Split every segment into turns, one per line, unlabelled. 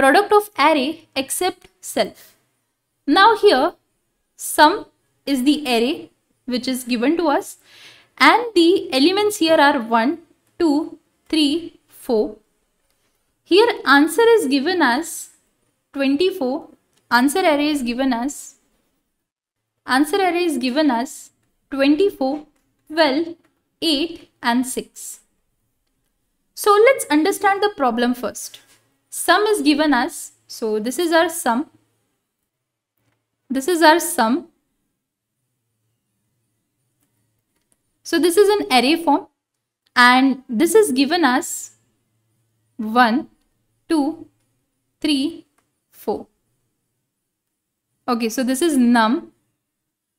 product of array except self. Now here sum is the array which is given to us and the elements here are 1, 2, 3, 4. Here answer is given as 24. Answer array is given as answer array is given as 24, 12, 8 and 6. So let's understand the problem first sum is given as so this is our sum this is our sum so this is an array form and this is given as 1 2 3 4 okay so this is num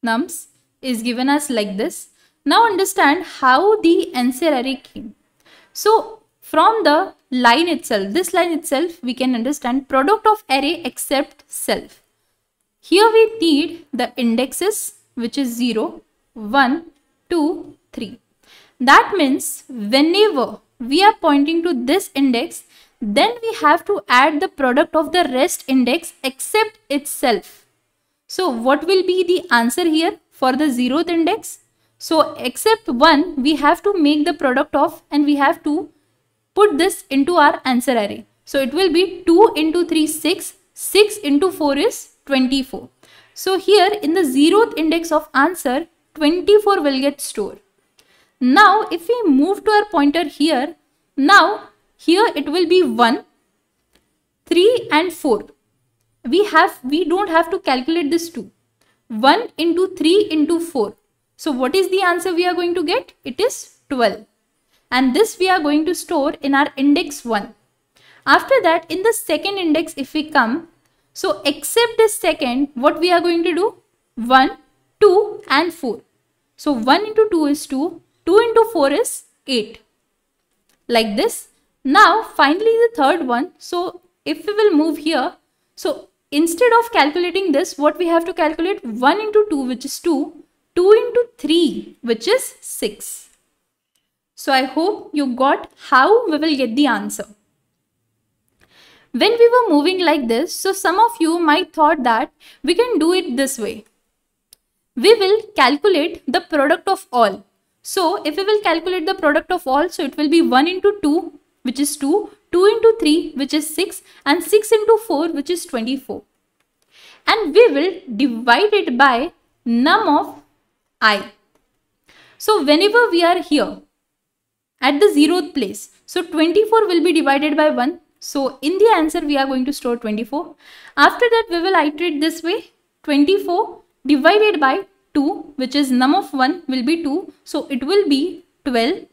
nums is given as like this now understand how the answer array came so from the line itself. This line itself we can understand product of array except self. Here we need the indexes which is 0, 1, 2, 3. That means whenever we are pointing to this index then we have to add the product of the rest index except itself. So what will be the answer here for the zeroth index? So except 1 we have to make the product of and we have to Put this into our answer array. So it will be 2 into 3 6, 6 into 4 is 24. So here in the 0th index of answer 24 will get stored. Now if we move to our pointer here, now here it will be 1, 3 and 4. We have we don't have to calculate this 2. 1 into 3 into 4. So what is the answer we are going to get? It is 12 and this we are going to store in our index 1. After that in the second index if we come, so except the second what we are going to do 1, 2 and 4. So 1 into 2 is 2, 2 into 4 is 8 like this. Now finally the third one. So if we will move here, so instead of calculating this what we have to calculate 1 into 2 which is 2, 2 into 3 which is 6. So I hope you got how we will get the answer. When we were moving like this, so some of you might thought that we can do it this way. We will calculate the product of all. So if we will calculate the product of all, so it will be 1 into 2 which is 2, 2 into 3 which is 6 and 6 into 4 which is 24. And we will divide it by num of i. So whenever we are here, at the zeroth place. So 24 will be divided by 1. So in the answer we are going to store 24. After that we will iterate this way 24 divided by 2 which is num of 1 will be 2. So it will be 12.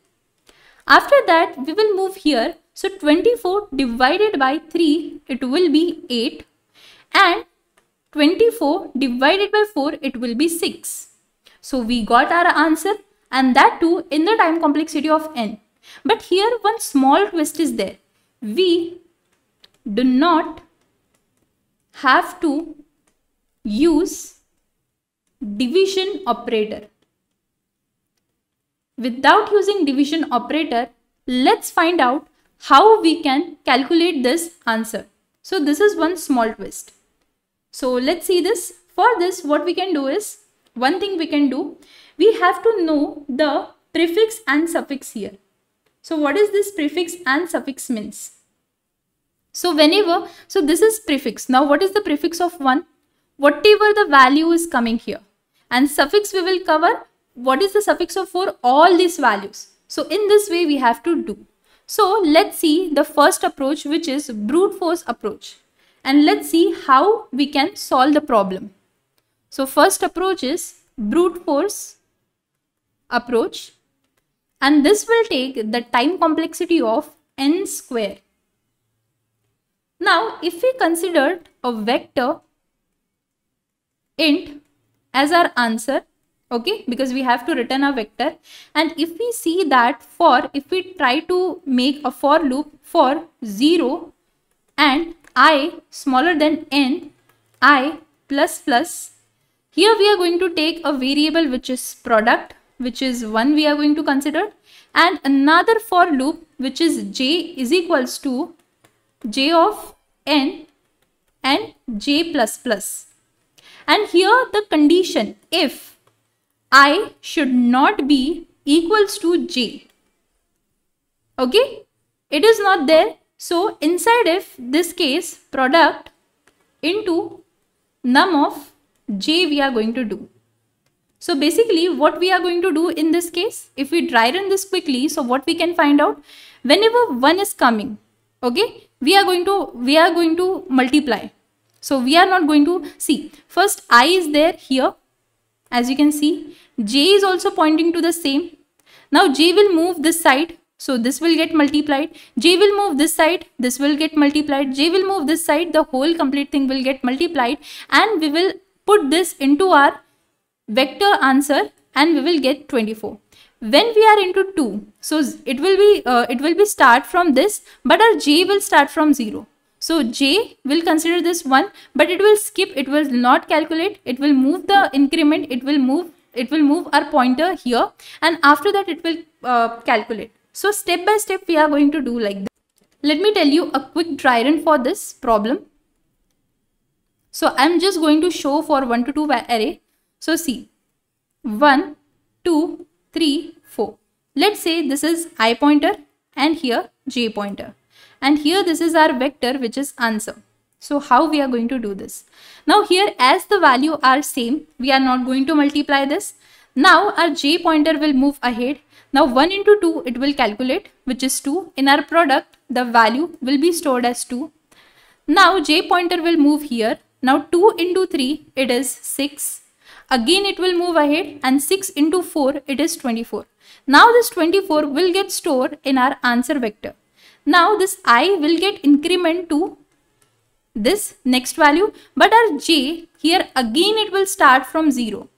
After that we will move here. So 24 divided by 3 it will be 8 and 24 divided by 4 it will be 6. So we got our answer and that too in the time complexity of n. But here one small twist is there. We do not have to use division operator. Without using division operator, let's find out how we can calculate this answer. So this is one small twist. So let's see this. For this, what we can do is, one thing we can do we have to know the prefix and suffix here. So what is this prefix and suffix means? So whenever, so this is prefix. Now what is the prefix of 1? Whatever the value is coming here. And suffix we will cover, what is the suffix of 4? All these values. So in this way we have to do. So let's see the first approach which is brute force approach. And let's see how we can solve the problem. So first approach is brute force approach and this will take the time complexity of n square. Now if we consider a vector int as our answer okay because we have to return a vector and if we see that for if we try to make a for loop for 0 and i smaller than n i plus plus here we are going to take a variable which is product which is 1 we are going to consider and another for loop which is j is equals to j of n and j plus plus and here the condition if i should not be equals to j okay it is not there so inside if this case product into num of j we are going to do so basically what we are going to do in this case, if we dry run this quickly, so what we can find out, whenever one is coming, okay, we are going to, we are going to multiply. So we are not going to see, first i is there here, as you can see, j is also pointing to the same. Now j will move this side, so this will get multiplied. J will move this side. This will get multiplied. J will move this side. The whole complete thing will get multiplied. And we will put this into our vector answer and we will get 24 when we are into 2 so it will be uh, it will be start from this but our j will start from 0 so j will consider this 1 but it will skip it will not calculate it will move the increment it will move it will move our pointer here and after that it will uh, calculate so step by step we are going to do like this let me tell you a quick dry run for this problem so i'm just going to show for 1 to 2 array so see 1, 2, 3, 4. Let's say this is i pointer and here j pointer. And here this is our vector which is answer. So how we are going to do this? Now here as the value are same, we are not going to multiply this. Now our j pointer will move ahead. Now 1 into 2 it will calculate which is 2. In our product the value will be stored as 2. Now j pointer will move here. Now 2 into 3 it is 6. Again it will move ahead and 6 into 4 it is 24. Now this 24 will get stored in our answer vector. Now this i will get increment to this next value but our j here again it will start from 0.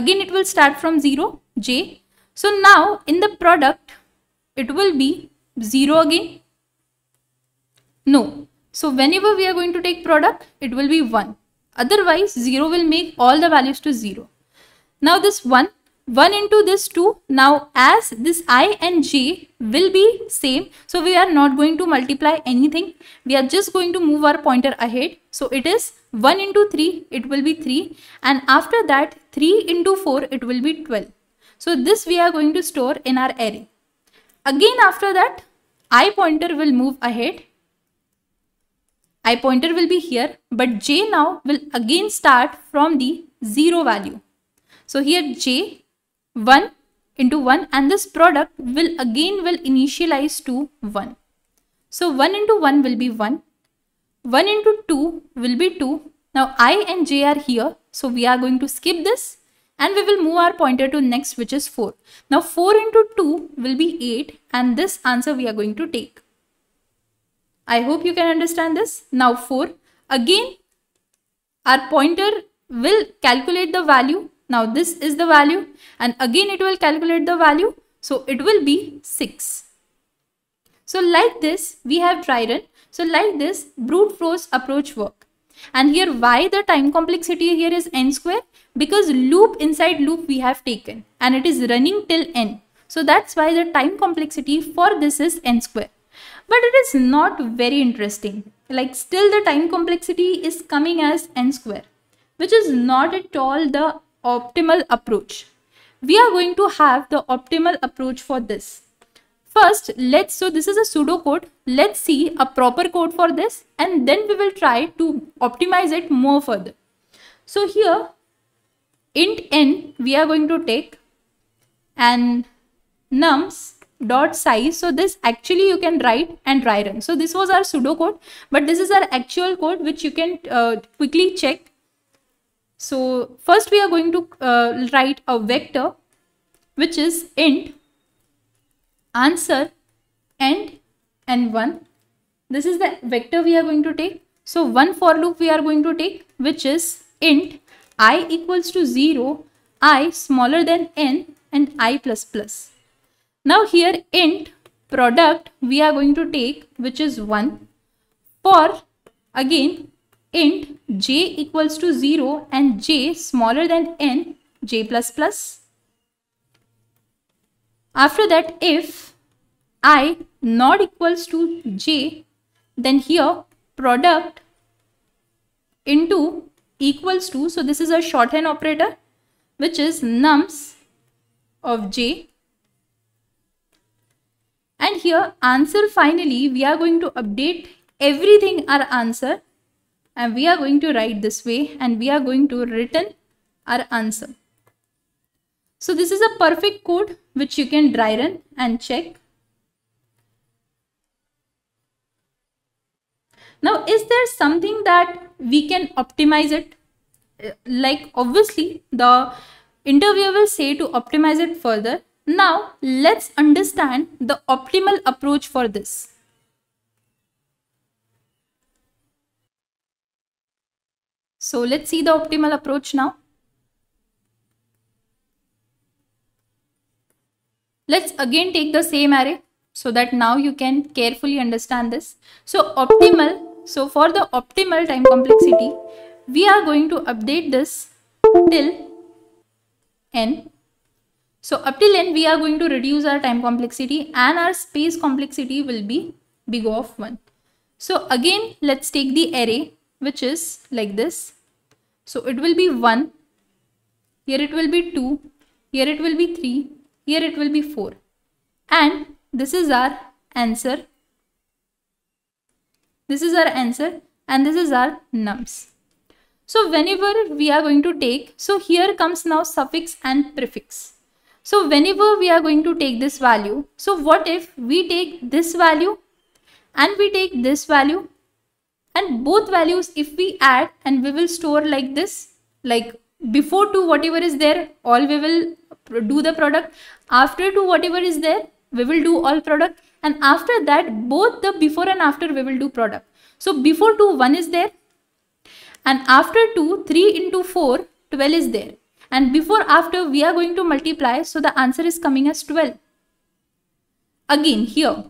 Again it will start from 0 j. So now in the product it will be 0 again. No. So whenever we are going to take product it will be 1. Otherwise, 0 will make all the values to 0. Now this 1, 1 into this 2. Now as this i and j will be same. So we are not going to multiply anything. We are just going to move our pointer ahead. So it is 1 into 3, it will be 3. And after that 3 into 4, it will be 12. So this we are going to store in our array. Again after that, i pointer will move ahead i pointer will be here, but j now will again start from the 0 value. So here j 1 into 1 and this product will again will initialize to 1. So 1 into 1 will be 1. 1 into 2 will be 2. Now i and j are here. So we are going to skip this and we will move our pointer to next which is 4. Now 4 into 2 will be 8 and this answer we are going to take. I hope you can understand this. Now 4. Again, our pointer will calculate the value. Now this is the value and again it will calculate the value. So it will be 6. So like this, we have tried it. So like this, brute force approach work. And here why the time complexity here is n square? Because loop inside loop we have taken and it is running till n. So that's why the time complexity for this is n square but it is not very interesting. Like still the time complexity is coming as n square, which is not at all the optimal approach. We are going to have the optimal approach for this. First, let's, so this is a pseudo code. Let's see a proper code for this and then we will try to optimize it more further. So here int n we are going to take and nums dot size so this actually you can write and try run so this was our pseudo code, but this is our actual code which you can uh, quickly check so first we are going to uh, write a vector which is int answer and n1 this is the vector we are going to take so one for loop we are going to take which is int i equals to 0 i smaller than n and i plus plus now here int product we are going to take which is 1 for again int j equals to 0 and j smaller than n j plus plus. After that if i not equals to j then here product into equals to so this is a shorthand operator which is nums of j and here answer finally we are going to update everything our answer and we are going to write this way and we are going to return our answer. So this is a perfect code which you can dry run and check. Now is there something that we can optimize it? Uh, like obviously the interviewer will say to optimize it further now let's understand the optimal approach for this. So let's see the optimal approach now. Let's again take the same array so that now you can carefully understand this. So optimal, so for the optimal time complexity, we are going to update this till n so up till n, we are going to reduce our time complexity and our space complexity will be big O of 1. So again, let's take the array, which is like this. So it will be 1, here it will be 2, here it will be 3, here it will be 4. And this is our answer. This is our answer and this is our nums. So whenever we are going to take, so here comes now suffix and prefix. So whenever we are going to take this value, so what if we take this value and we take this value and both values if we add and we will store like this, like before to whatever is there, all we will do the product. After to whatever is there, we will do all product. And after that, both the before and after we will do product. So before 2, 1 is there. And after 2, 3 into 4, 12 is there and before after we are going to multiply so the answer is coming as 12. Again here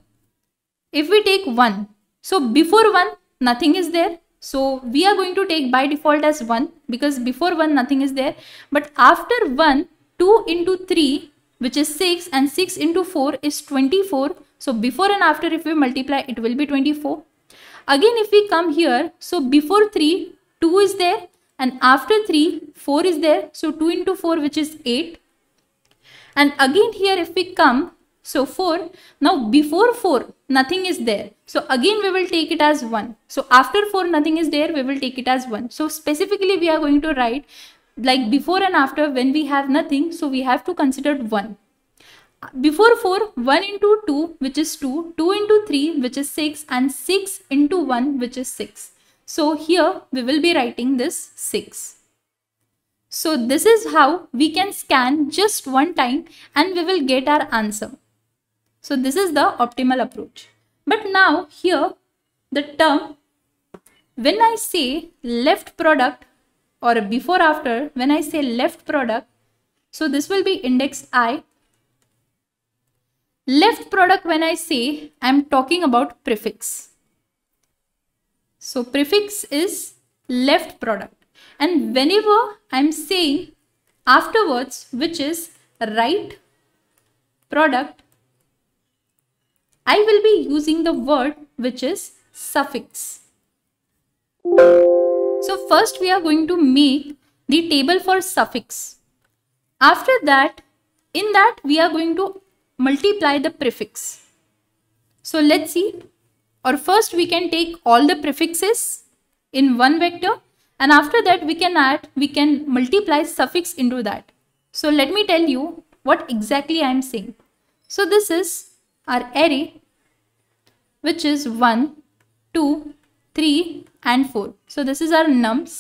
if we take 1 so before 1 nothing is there so we are going to take by default as 1 because before 1 nothing is there but after 1 2 into 3 which is 6 and 6 into 4 is 24 so before and after if we multiply it will be 24 again if we come here so before 3 2 is there and after 3 4 is there so 2 into 4 which is 8 and again here if we come so 4 now before 4 nothing is there so again we will take it as 1 so after 4 nothing is there we will take it as 1 so specifically we are going to write like before and after when we have nothing so we have to consider 1 before 4 1 into 2 which is 2 2 into 3 which is 6 and 6 into 1 which is 6 so here we will be writing this 6. So this is how we can scan just one time and we will get our answer. So this is the optimal approach. But now here the term when I say left product or before after when I say left product so this will be index i left product when I say I'm talking about prefix so prefix is left product. And whenever I'm saying afterwards, which is right product, I will be using the word which is suffix. So first we are going to make the table for suffix. After that, in that we are going to multiply the prefix. So let's see or first we can take all the prefixes in one vector and after that we can add we can multiply suffix into that so let me tell you what exactly i am saying so this is our array which is 1 2 3 and 4 so this is our nums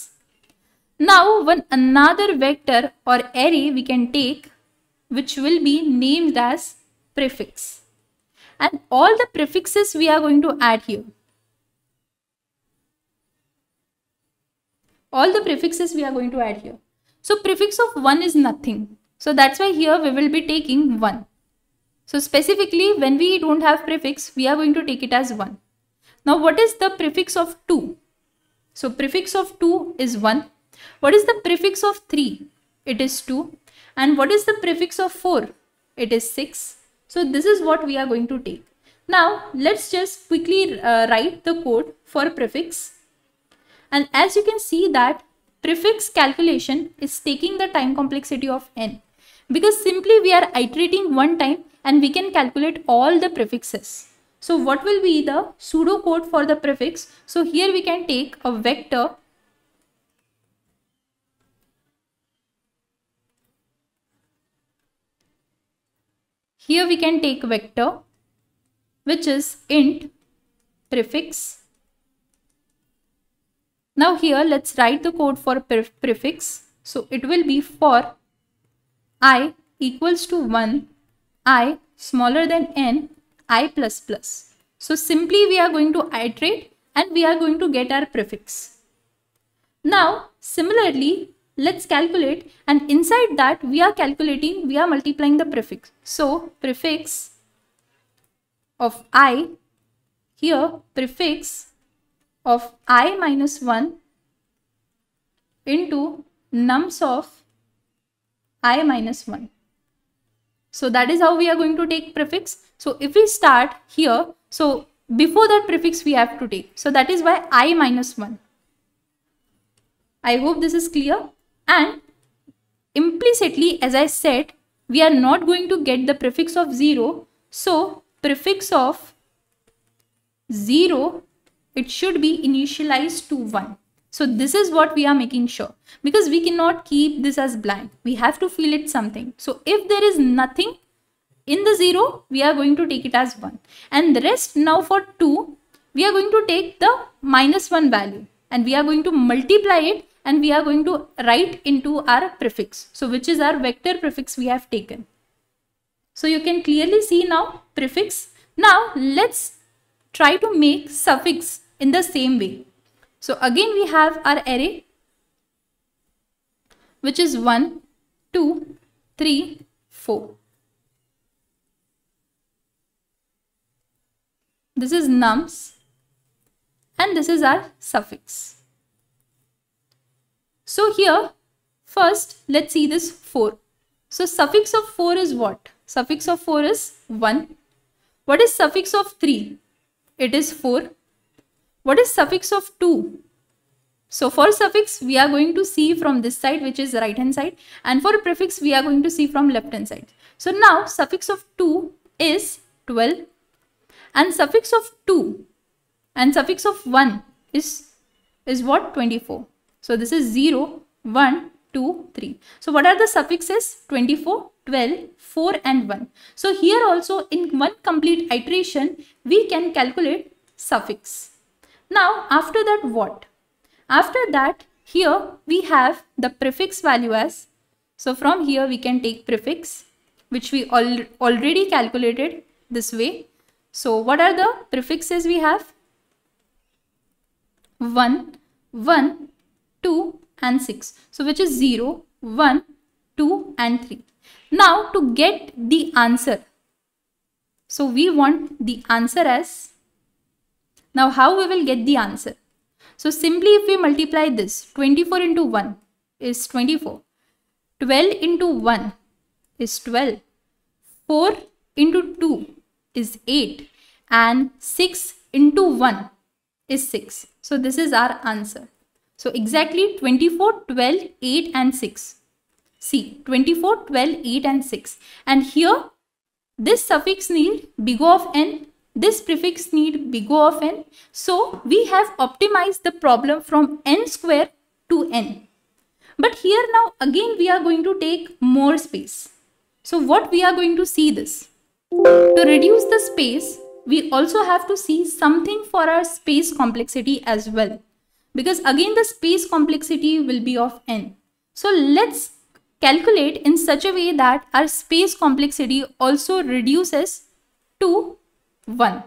now one another vector or array we can take which will be named as prefix and all the prefixes we are going to add here. All the prefixes we are going to add here. So prefix of 1 is nothing. So that's why here we will be taking 1. So specifically when we don't have prefix, we are going to take it as 1. Now what is the prefix of 2? So prefix of 2 is 1. What is the prefix of 3? It is 2. And what is the prefix of 4? It is 6. So this is what we are going to take. Now let's just quickly uh, write the code for prefix. And as you can see that prefix calculation is taking the time complexity of n because simply we are iterating one time and we can calculate all the prefixes. So what will be the pseudo code for the prefix? So here we can take a vector Here we can take vector which is int prefix. Now here let's write the code for pref prefix. So it will be for i equals to 1, i smaller than n, i plus plus. So simply we are going to iterate and we are going to get our prefix. Now similarly let's calculate and inside that we are calculating we are multiplying the prefix so prefix of i here prefix of i minus 1 into nums of i minus 1 so that is how we are going to take prefix so if we start here so before that prefix we have to take so that is why i minus 1 i hope this is clear and implicitly as I said we are not going to get the prefix of 0 so prefix of 0 it should be initialized to 1 so this is what we are making sure because we cannot keep this as blank we have to fill it something so if there is nothing in the 0 we are going to take it as 1 and the rest now for 2 we are going to take the minus 1 value and we are going to multiply it and we are going to write into our prefix. So which is our vector prefix we have taken. So you can clearly see now prefix. Now let's try to make suffix in the same way. So again we have our array which is 1, 2, 3, 4. This is nums and this is our suffix. So here first let's see this 4. So suffix of 4 is what? Suffix of 4 is 1. What is suffix of 3? It is 4. What is suffix of 2? So for suffix we are going to see from this side which is right hand side and for prefix we are going to see from left hand side. So now suffix of 2 is 12 and suffix of 2 and suffix of 1 is is what 24 so this is 0, 1, 2, 3. So what are the suffixes? 24, 12, 4 and 1. So here also in one complete iteration, we can calculate suffix. Now after that what? After that here we have the prefix value as. So from here we can take prefix which we al already calculated this way. So what are the prefixes we have? 1, 1, 2 and 6. So which is 0, 1, 2 and 3. Now to get the answer. So we want the answer as. Now how we will get the answer? So simply if we multiply this 24 into 1 is 24. 12 into 1 is 12. 4 into 2 is 8 and 6 into 1 is 6. So this is our answer. So exactly 24, 12, 8 and 6. See 24, 12, 8 and 6. And here this suffix need big O of n. This prefix need big O of n. So we have optimized the problem from n square to n. But here now again we are going to take more space. So what we are going to see this. To reduce the space, we also have to see something for our space complexity as well because again the space complexity will be of n. So let's calculate in such a way that our space complexity also reduces to 1.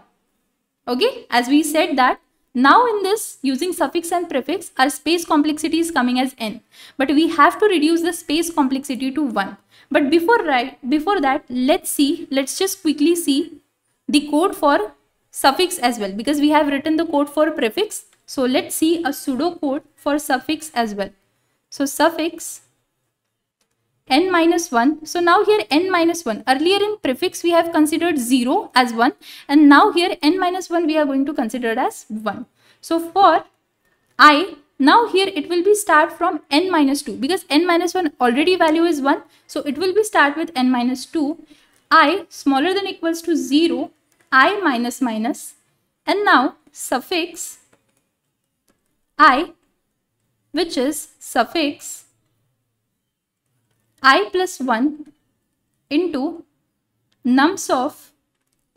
Okay, as we said that now in this using suffix and prefix our space complexity is coming as n but we have to reduce the space complexity to 1. But before right before that let's see let's just quickly see the code for suffix as well because we have written the code for prefix so let's see a pseudo code for suffix as well. So suffix n minus 1. So now here n minus 1. Earlier in prefix we have considered 0 as 1 and now here n minus 1 we are going to consider as 1. So for i now here it will be start from n minus 2 because n minus 1 already value is 1. So it will be start with n minus 2 i smaller than equals to 0 i minus minus and now suffix i which is suffix i plus 1 into nums of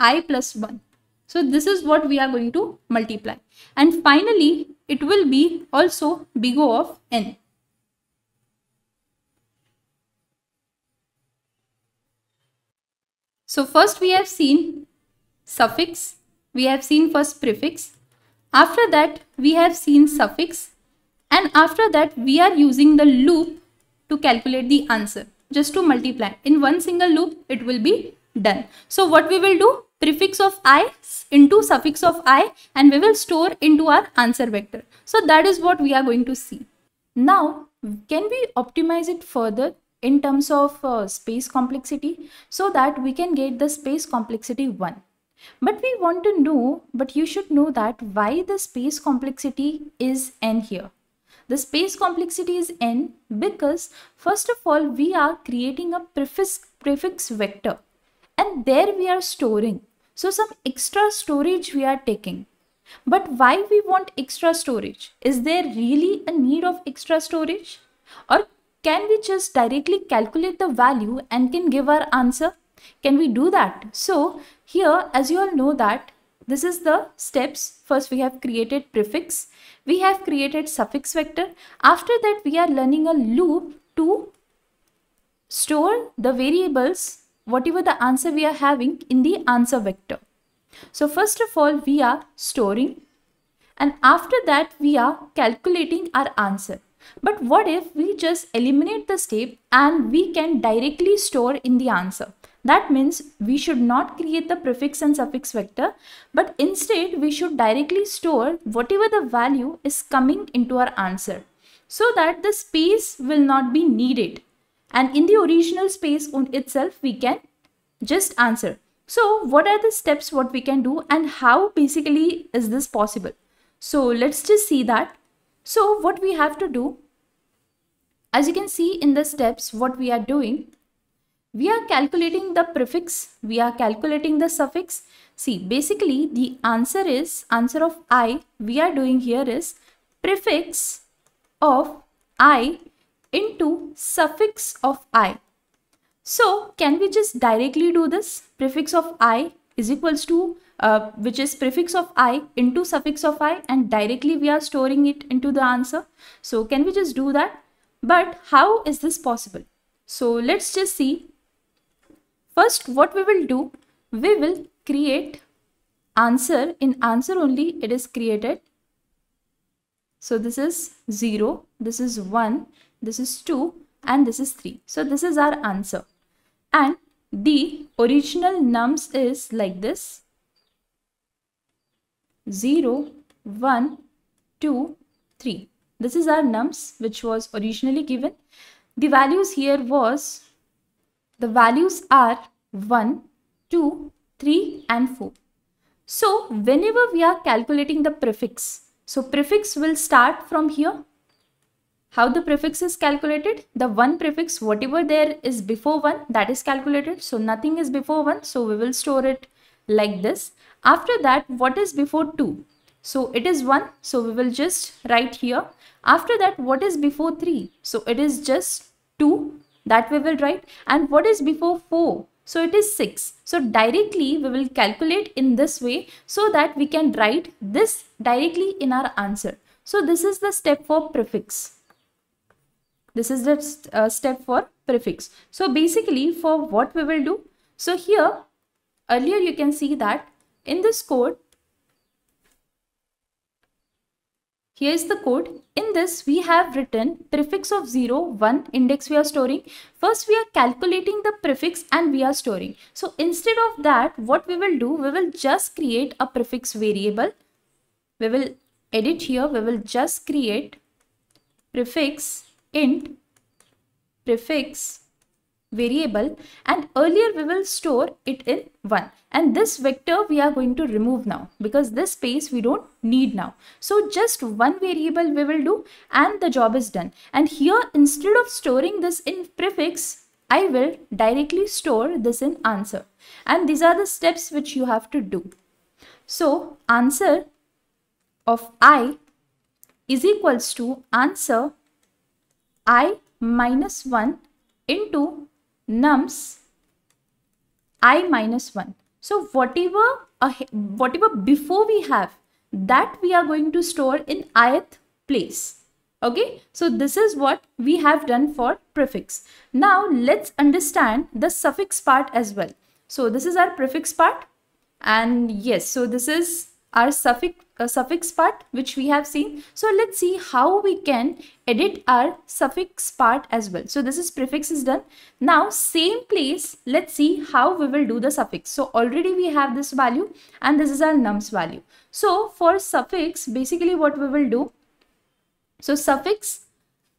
i plus 1. So this is what we are going to multiply. And finally, it will be also big O of n. So first we have seen suffix, we have seen first prefix after that, we have seen suffix and after that, we are using the loop to calculate the answer just to multiply. In one single loop, it will be done. So what we will do? Prefix of i into suffix of i and we will store into our answer vector. So that is what we are going to see. Now, can we optimize it further in terms of uh, space complexity so that we can get the space complexity 1. But we want to know, but you should know that why the space complexity is n here. The space complexity is n because first of all, we are creating a prefix, prefix vector and there we are storing. So some extra storage we are taking. But why we want extra storage? Is there really a need of extra storage? Or can we just directly calculate the value and can give our answer? Can we do that? So here, as you all know that this is the steps. First, we have created prefix. We have created suffix vector. After that, we are learning a loop to store the variables, whatever the answer we are having in the answer vector. So first of all, we are storing and after that, we are calculating our answer. But what if we just eliminate the step and we can directly store in the answer? That means we should not create the prefix and suffix vector, but instead we should directly store whatever the value is coming into our answer so that the space will not be needed. And in the original space on itself, we can just answer. So what are the steps what we can do and how basically is this possible? So let's just see that. So what we have to do, as you can see in the steps, what we are doing, we are calculating the prefix, we are calculating the suffix. See, basically the answer is, answer of I we are doing here is prefix of I into suffix of I. So, can we just directly do this? Prefix of I is equals to, uh, which is prefix of I into suffix of I and directly we are storing it into the answer. So, can we just do that? But how is this possible? So, let's just see First, what we will do, we will create answer. In answer only, it is created. So this is 0, this is 1, this is 2 and this is 3. So this is our answer. And the original nums is like this. 0, 1, 2, 3. This is our nums which was originally given. The values here was the values are 1, 2, 3 and 4. So whenever we are calculating the prefix, so prefix will start from here. How the prefix is calculated? The 1 prefix, whatever there is before 1, that is calculated. So nothing is before 1, so we will store it like this. After that, what is before 2? So it is 1, so we will just write here. After that, what is before 3? So it is just 2 that we will write and what is before 4 so it is 6 so directly we will calculate in this way so that we can write this directly in our answer so this is the step for prefix this is the uh, step for prefix so basically for what we will do so here earlier you can see that in this code Here is the code. In this, we have written prefix of 0, 1, index we are storing. First, we are calculating the prefix and we are storing. So instead of that, what we will do, we will just create a prefix variable. We will edit here. We will just create prefix int prefix variable and earlier we will store it in 1 and this vector we are going to remove now because this space we don't need now. So just one variable we will do and the job is done and here instead of storing this in prefix I will directly store this in answer and these are the steps which you have to do. So answer of I is equals to answer I minus 1 into nums i minus 1. So whatever, uh, whatever before we have that we are going to store in ith place. Okay, so this is what we have done for prefix. Now let's understand the suffix part as well. So this is our prefix part and yes, so this is our suffix, uh, suffix part which we have seen. So let's see how we can edit our suffix part as well. So this is prefix is done. Now same place, let's see how we will do the suffix. So already we have this value and this is our nums value. So for suffix, basically what we will do. So suffix,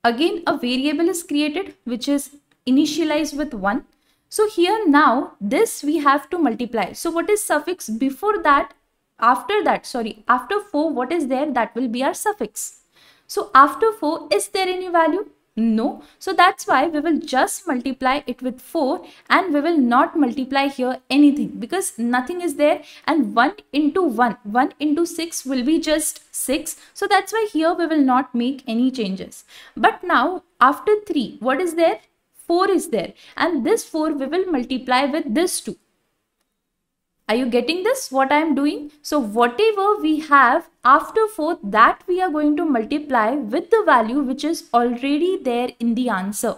again a variable is created which is initialized with 1. So here now this we have to multiply. So what is suffix? Before that after that sorry after 4 what is there that will be our suffix so after 4 is there any value no so that's why we will just multiply it with 4 and we will not multiply here anything because nothing is there and 1 into 1 1 into 6 will be just 6 so that's why here we will not make any changes but now after 3 what is there 4 is there and this 4 we will multiply with this 2 are you getting this? What I am doing? So whatever we have after fourth that we are going to multiply with the value which is already there in the answer.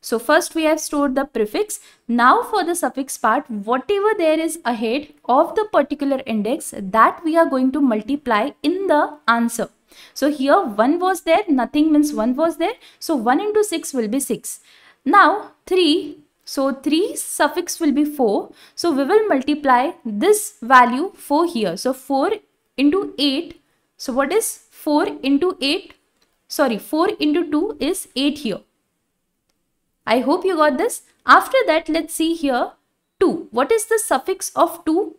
So first we have stored the prefix. Now for the suffix part, whatever there is ahead of the particular index that we are going to multiply in the answer. So here 1 was there, nothing means 1 was there. So 1 into 6 will be 6. Now 3 so 3 suffix will be 4. So we will multiply this value 4 here. So 4 into 8. So what is 4 into 8? Sorry, 4 into 2 is 8 here. I hope you got this. After that, let's see here 2. What is the suffix of 2?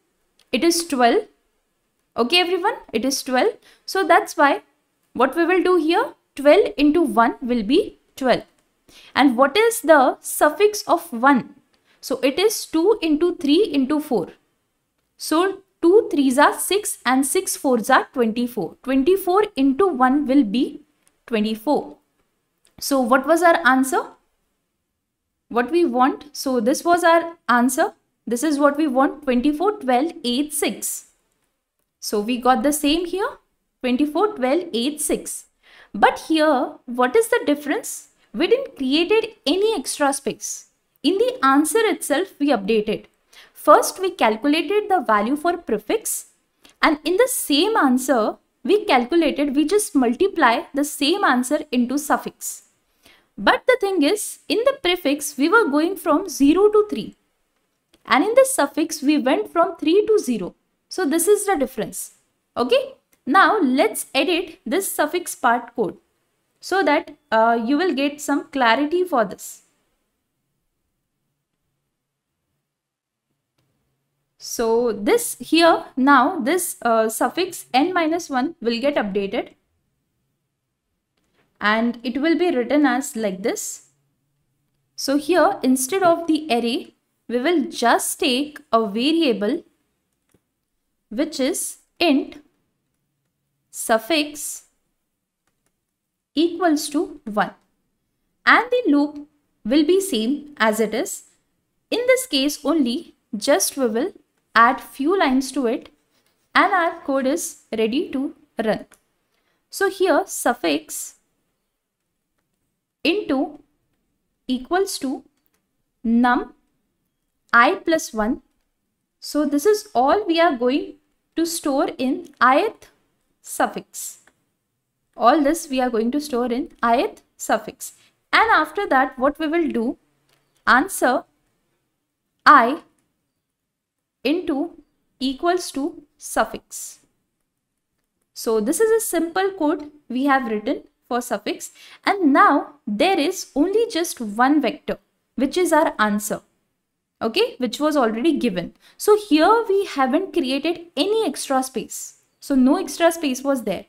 It is 12. Okay, everyone, it is 12. So that's why what we will do here, 12 into 1 will be 12. And what is the suffix of 1? So it is 2 into 3 into 4. So 2 3s are 6 and 6 4s are 24. 24 into 1 will be 24. So what was our answer? What we want? So this was our answer. This is what we want 24 12 8 6. So we got the same here 24 12 8 6. But here what is the difference? we didn't created any extra space. In the answer itself, we updated. First, we calculated the value for prefix and in the same answer, we calculated, we just multiply the same answer into suffix. But the thing is, in the prefix, we were going from 0 to 3. And in the suffix, we went from 3 to 0. So this is the difference. Okay. Now let's edit this suffix part code so that uh, you will get some clarity for this. So this here now this uh, suffix n minus 1 will get updated and it will be written as like this. So here instead of the array we will just take a variable which is int suffix equals to 1 and the loop will be same as it is. In this case only just we will add few lines to it and our code is ready to run. So here suffix into equals to num i plus 1. So this is all we are going to store in ith suffix. All this we are going to store in ith suffix. And after that, what we will do? Answer i into equals to suffix. So this is a simple code we have written for suffix. And now there is only just one vector, which is our answer okay which was already given so here we haven't created any extra space so no extra space was there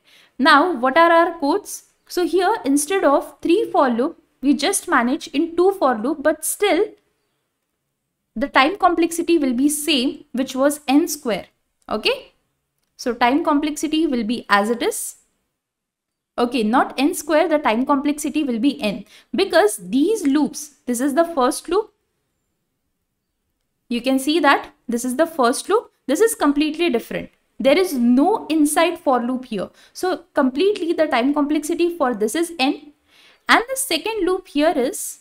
now what are our codes? So here instead of 3 for loop, we just manage in 2 for loop but still the time complexity will be same which was n square. Okay. So time complexity will be as it is. Okay, not n square, the time complexity will be n because these loops, this is the first loop. You can see that this is the first loop. This is completely different. There is no inside for loop here. So completely the time complexity for this is n. And the second loop here is,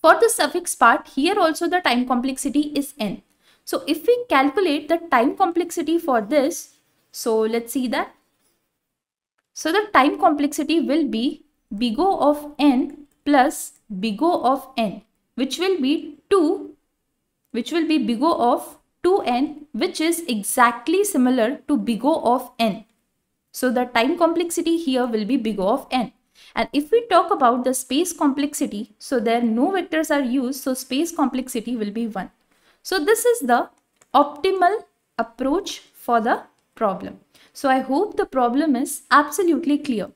for the suffix part, here also the time complexity is n. So if we calculate the time complexity for this, so let's see that. So the time complexity will be big O of n plus big O of n, which will be 2, which will be big O of 2n which is exactly similar to big O of n. So the time complexity here will be big O of n. And if we talk about the space complexity, so there no vectors are used, so space complexity will be 1. So this is the optimal approach for the problem. So I hope the problem is absolutely clear.